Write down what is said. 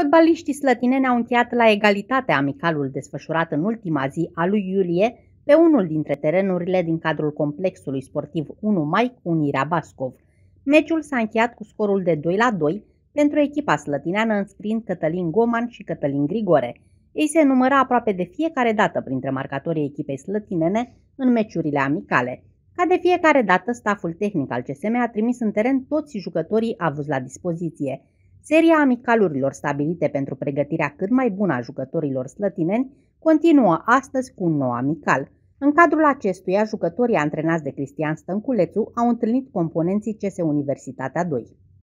Fotbaliștii slătineni au încheiat la egalitate amicalul desfășurat în ultima zi a lui Iulie pe unul dintre terenurile din cadrul complexului sportiv 1 Mai cu Unirea Bascov. Meciul s-a încheiat cu scorul de 2 la 2 pentru echipa slătineană înscrind Cătălin Goman și Cătălin Grigore. Ei se număra aproape de fiecare dată printre marcatorii echipei slătinene în meciurile amicale. Ca de fiecare dată, staful tehnic al CSM a trimis în teren toți jucătorii avuți la dispoziție – Seria amicalurilor stabilite pentru pregătirea cât mai bună a jucătorilor slătineni continuă astăzi cu un nou amical. În cadrul acestuia, jucătorii antrenați de Cristian Stănculețu au întâlnit componenții CS Universitatea 2.